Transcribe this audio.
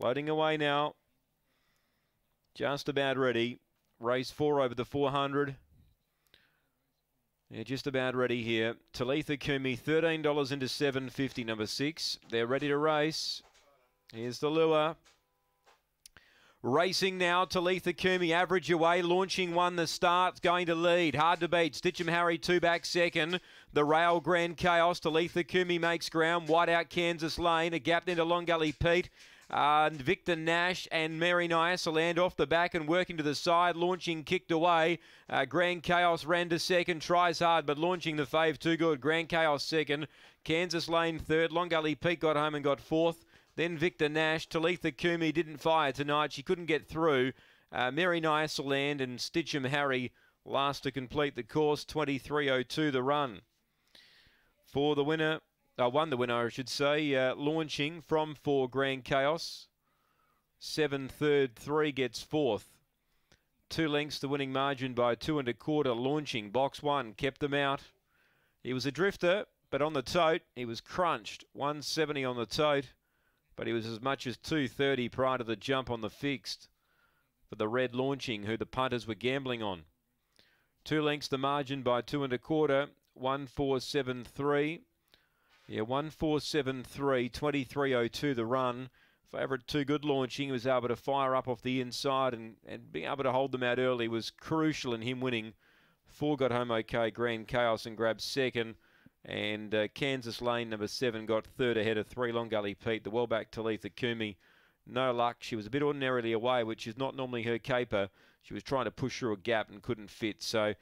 Loading away now. Just about ready. Race four over the 400. Yeah, just about ready here. Talitha Kumi, $13 into 750, number six. They're ready to race. Here's the lure. Racing now, Talitha Kumi, average away, launching one, the start's going to lead. Hard to beat, Stitchem Harry two back second. The Rail Grand Chaos, Talitha Kumi makes ground, wide out Kansas Lane, a gap into Long Gully Pete. Uh, Victor Nash and Mary land off the back and working to the side. Launching kicked away. Uh, Grand Chaos ran to second. Tries hard, but launching the fave too good. Grand Chaos second. Kansas Lane third. Long Gully Pete got home and got fourth. Then Victor Nash. Talitha Kumi didn't fire tonight. She couldn't get through. Uh, Mary land and Stitchem Harry last to complete the course. 23.02 the run. For the winner, uh, won the winner, I should say. Uh, launching from four Grand Chaos. Seven third, three gets fourth. Two lengths the winning margin by two and a quarter. Launching box one kept them out. He was a drifter, but on the tote he was crunched. 170 on the tote, but he was as much as 230 prior to the jump on the fixed for the red launching, who the punters were gambling on. Two lengths the margin by two and a quarter. One four seven three. Yeah, 1473, 2302 the run. Favourite two good launching. He was able to fire up off the inside and, and being able to hold them out early was crucial in him winning. Four got home okay. Grand Chaos and grabbed second. And uh, Kansas Lane, number seven, got third ahead of three Long Gully Pete. The well back Talitha Kumi, no luck. She was a bit ordinarily away, which is not normally her caper. She was trying to push through a gap and couldn't fit. So